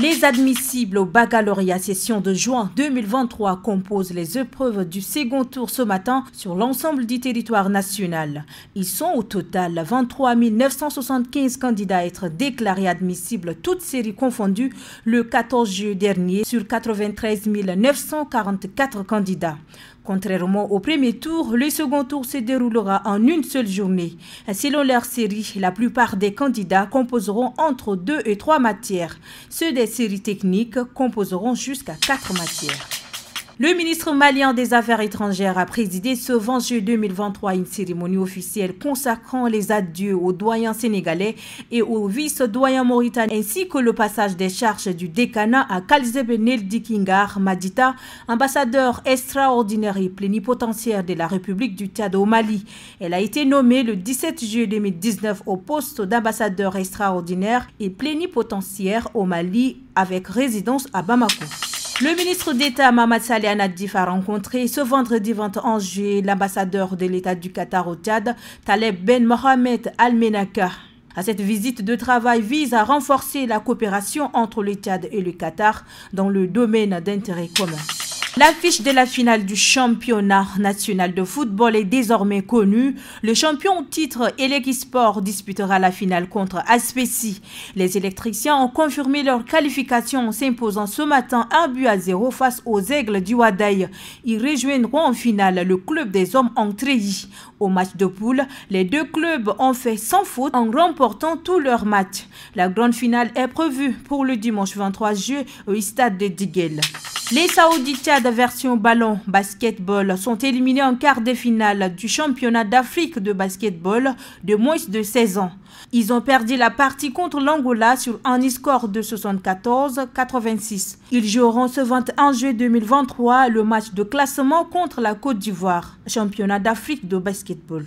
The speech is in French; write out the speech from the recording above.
Les admissibles au baccalauréat session de juin 2023 composent les épreuves du second tour ce matin sur l'ensemble du territoire national. Ils sont au total 23 975 candidats à être déclarés admissibles, toutes séries confondues, le 14 juillet dernier sur 93 944 candidats. Contrairement au premier tour, le second tour se déroulera en une seule journée. Selon leur série, la plupart des candidats composeront entre deux et trois matières. Ceux des séries techniques composeront jusqu'à quatre matières. Le ministre malien des Affaires étrangères a présidé ce 20 juillet 2023 une cérémonie officielle consacrant les adieux aux doyens sénégalais et aux vice-doyens mauritaniens ainsi que le passage des charges du décanat à Neldi Dikingar Madita, ambassadeur extraordinaire et plénipotentiaire de la République du Tchad au Mali. Elle a été nommée le 17 juillet 2019 au poste d'ambassadeur extraordinaire et plénipotentiaire au Mali avec résidence à Bamako. Le ministre d'État Mamad Saleh Anadif a rencontré ce vendredi 21 juillet l'ambassadeur de l'État du Qatar au Tchad, Taleb Ben Mohamed Al-Menaka. cette visite de travail vise à renforcer la coopération entre le Tchad et le Qatar dans le domaine d'intérêt commun. L'affiche de la finale du championnat national de football est désormais connue. Le champion titre Sport disputera la finale contre Aspeci. Les électriciens ont confirmé leur qualification en s'imposant ce matin un but à zéro face aux aigles du Wadaï. Ils rejoindront en finale le club des hommes en treillis. Au match de poule, les deux clubs ont fait sans faute en remportant tous leurs matchs. La grande finale est prévue pour le dimanche 23 juillet au stade de Digel. Les Saouditas de version ballon basketball sont éliminés en quart de finale du championnat d'Afrique de basketball de moins de 16 ans. Ils ont perdu la partie contre l'Angola sur un score de 74-86. Ils joueront ce 21 juillet 2023 le match de classement contre la Côte d'Ivoire, championnat d'Afrique de basketball.